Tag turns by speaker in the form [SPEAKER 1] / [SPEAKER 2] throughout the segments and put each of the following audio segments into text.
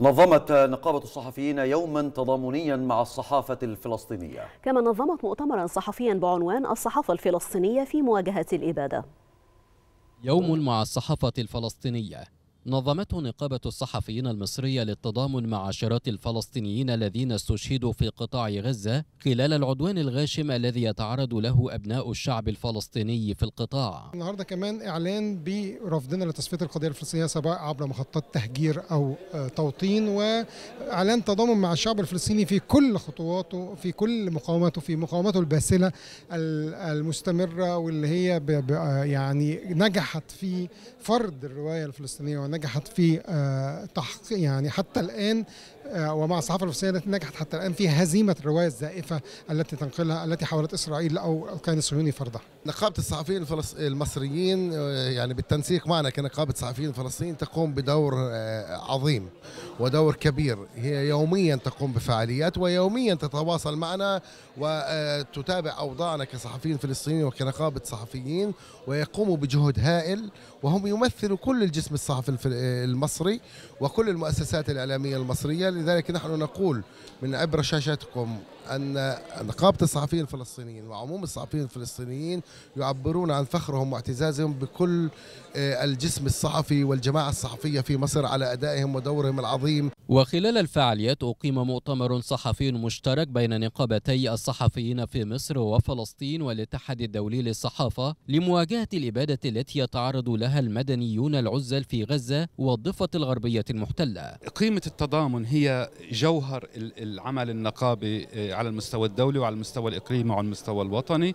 [SPEAKER 1] نظمت نقابة الصحفيين يوما تضامنيا مع الصحافة الفلسطينية كما نظمت مؤتمرا صحفيا بعنوان الصحافة الفلسطينية في مواجهة الإبادة يوم مع الصحافة الفلسطينية نظمته نقابة الصحفيين المصرية للتضامن مع عشرات الفلسطينيين الذين استشهدوا في قطاع غزة خلال العدوان الغاشم الذي يتعرض له أبناء الشعب الفلسطيني في القطاع
[SPEAKER 2] النهاردة كمان إعلان برفضنا لتصفية القضية الفلسطينية سواء عبر محطات تهجير أو آه، توطين وإعلان تضامن مع الشعب الفلسطيني في كل خطواته في كل مقاوماته في مقاوماته الباسلة المستمرة واللي هي آه، يعني نجحت في فرض الرواية الفلسطينية ونجحت نجحت في آه، تحقيق يعني حتى الآن آه، ومع الصحافه الفلسطينيه التي نجحت حتى الان في هزيمه الروايه الزائفه التي تنقلها التي حاولت اسرائيل او الكيان الصهيوني فرضها.
[SPEAKER 3] نقابه الصحفيين المصريين آه، يعني بالتنسيق معنا كنقابه صحفيين فلسطين تقوم بدور آه، عظيم ودور كبير هي يوميا تقوم بفعاليات ويوميا تتواصل معنا وتتابع اوضاعنا كصحفيين فلسطينيين وكنقابه صحفيين ويقوموا بجهد هائل وهم يمثلوا كل الجسم الصحفي المصري وكل المؤسسات الاعلاميه المصريه فلذلك نحن نقول من عبر شاشتكم أن نقابة الصحفيين الفلسطينيين وعموم الصحفيين الفلسطينيين يعبرون عن فخرهم واعتزازهم بكل آه، الجسم الصحفي والجماعة الصحفية في مصر على أدائهم ودورهم العظيم
[SPEAKER 1] وخلال الفعاليات أقيم مؤتمر صحفي مشترك بين نقابتي الصحفيين في مصر وفلسطين والاتحاد الدولي للصحافة لمواجهة الإبادة التي يتعرض لها المدنيون العزل في غزة والضفة الغربية المحتلة قيمة
[SPEAKER 4] التضامن هي جوهر العمل النقابي آه، على المستوى الدولي وعلى المستوى الإقليمي وعلى المستوى الوطني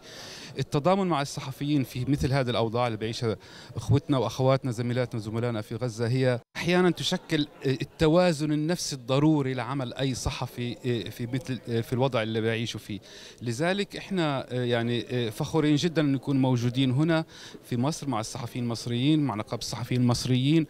[SPEAKER 4] التضامن مع الصحفيين في مثل هذه الأوضاع اللي بعيشها إخوتنا وأخواتنا زميلاتنا وزملائنا في غزة هي احيانا تشكل التوازن النفسي الضروري لعمل اي صحفي آه، في مثل آه، في الوضع اللي بيعيشوا فيه لذلك احنا آه، يعني فخورين جدا ان نكون موجودين هنا في مصر مع الصحفيين المصريين مع نقابه الصحفيين المصريين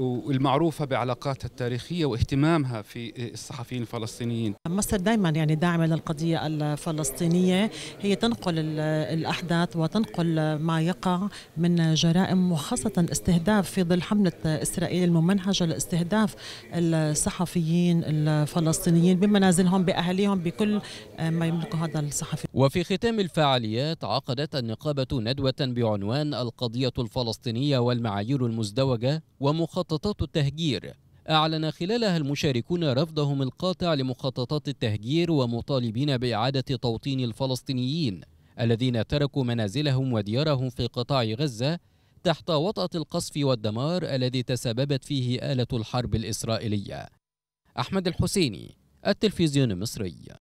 [SPEAKER 4] والمعروفه بعلاقاتها التاريخيه واهتمامها في الصحفيين الفلسطينيين
[SPEAKER 5] مصر دائما يعني داعمه للقضيه الفلسطينيه هي تنقل الاحداث وتنقل ما يقع من جرائم وخاصه استهداف في ظل حمله اسرائيل الإسرائيلي الممنهجة لاستهداف الصحفيين الفلسطينيين بمنازلهم بأهاليهم بكل ما يملكه هذا الصحفي
[SPEAKER 1] وفي ختام الفعاليات عقدت النقابة ندوة بعنوان القضية الفلسطينية والمعايير المزدوجة ومخططات التهجير أعلن خلالها المشاركون رفضهم القاطع لمخططات التهجير ومطالبين بإعادة توطين الفلسطينيين الذين تركوا منازلهم وديارهم في قطاع غزة تحت وطأة القصف والدمار الذي تسببت فيه آلة الحرب الإسرائيلية أحمد الحسيني التلفزيون المصري